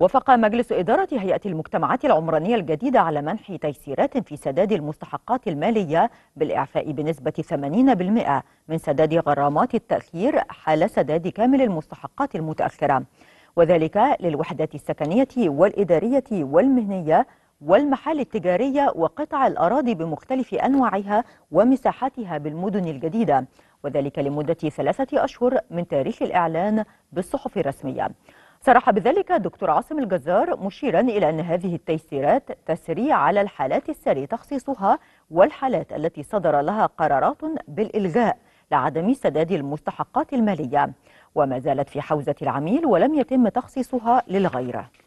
وافق مجلس إدارة هيئة المجتمعات العمرانية الجديدة على منح تيسيرات في سداد المستحقات المالية بالإعفاء بنسبة 80% من سداد غرامات التأخير حال سداد كامل المستحقات المتأخرة وذلك للوحدات السكنية والإدارية والمهنية والمحال التجارية وقطع الأراضي بمختلف أنواعها ومساحاتها بالمدن الجديدة وذلك لمدة ثلاثة أشهر من تاريخ الإعلان بالصحف الرسمية صرح بذلك دكتور عاصم الجزار مشيرا إلى أن هذه التيسيرات تسري على الحالات السري تخصيصها والحالات التي صدر لها قرارات بالإلغاء لعدم سداد المستحقات المالية وما زالت في حوزة العميل ولم يتم تخصيصها للغيره